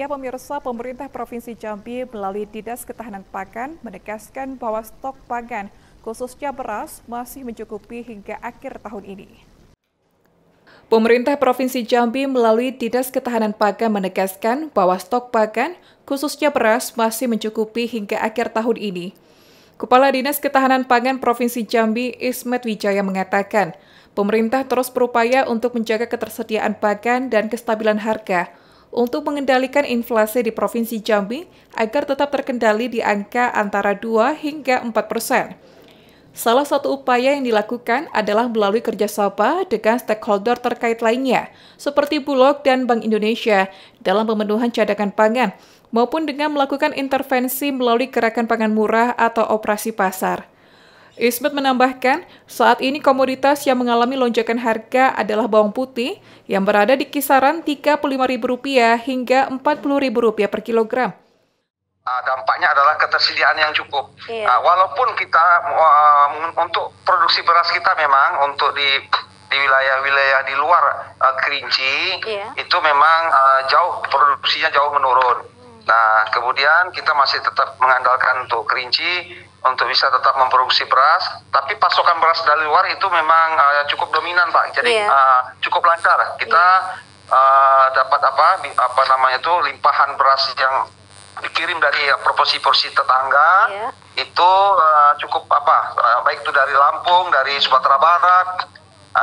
Ya pemirsa, pemerintah Provinsi Jambi melalui Dinas Ketahanan Pangan menegaskan bahwa stok pangan, khususnya beras, masih mencukupi hingga akhir tahun ini. Pemerintah Provinsi Jambi melalui Dinas Ketahanan Pangan menegaskan bahwa stok pakan khususnya beras, masih mencukupi hingga akhir tahun ini. Kepala Dinas Ketahanan Pangan Provinsi Jambi, Ismet Wijaya mengatakan, pemerintah terus berupaya untuk menjaga ketersediaan pakan dan kestabilan harga, untuk mengendalikan inflasi di Provinsi Jambi agar tetap terkendali di angka antara 2 hingga 4 persen. Salah satu upaya yang dilakukan adalah melalui kerjasama dengan stakeholder terkait lainnya, seperti Bulog dan Bank Indonesia dalam pemenuhan cadangan pangan, maupun dengan melakukan intervensi melalui gerakan pangan murah atau operasi pasar. Ismet menambahkan, saat ini komoditas yang mengalami lonjakan harga adalah bawang putih yang berada di kisaran Rp35.000 hingga Rp40.000 per kilogram. Uh, dampaknya adalah ketersediaan yang cukup. Iya. Uh, walaupun kita uh, untuk produksi beras kita memang untuk di di wilayah-wilayah di luar uh, Kerinci iya. itu memang uh, jauh produksinya jauh menurun Nah, kemudian kita masih tetap mengandalkan untuk kerinci untuk bisa tetap memproduksi beras, tapi pasokan beras dari luar itu memang uh, cukup dominan, Pak. Jadi yeah. Iya. uh, cukup lancar. Kita yeah. Iya. uh, dapat apa apa namanya itu limpahan beras yang dikirim dari proporsi-porsi ya, tetangga yeah. itu uh, cukup apa uh, baik itu dari Lampung, dari Sumatera Barat,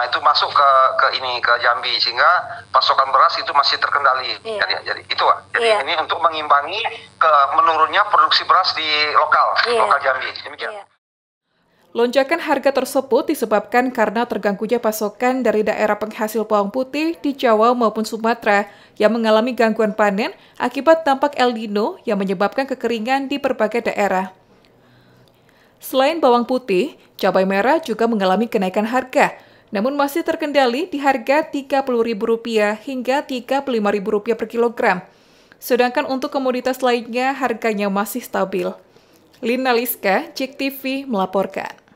itu masuk ke ke ini ke Jambi sehingga pasokan beras itu masih terkendali. Iya. Jadi, jadi itu Pak. Jadi iya. ini untuk mengimbangi ke menurunnya produksi beras di lokal, iya. lokal Jambi. Demikian. Iya. Lonjakan harga tersebut disebabkan karena terganggunya pasokan dari daerah penghasil bawang putih di Jawa maupun Sumatera yang mengalami gangguan panen akibat tampak El Nino yang menyebabkan kekeringan di berbagai daerah. Selain bawang putih, cabai merah juga mengalami kenaikan harga namun masih terkendali di harga Rp30.000 hingga Rp35.000 per kilogram. Sedangkan untuk komoditas lainnya harganya masih stabil. Lina Liska, JEK TV melaporkan.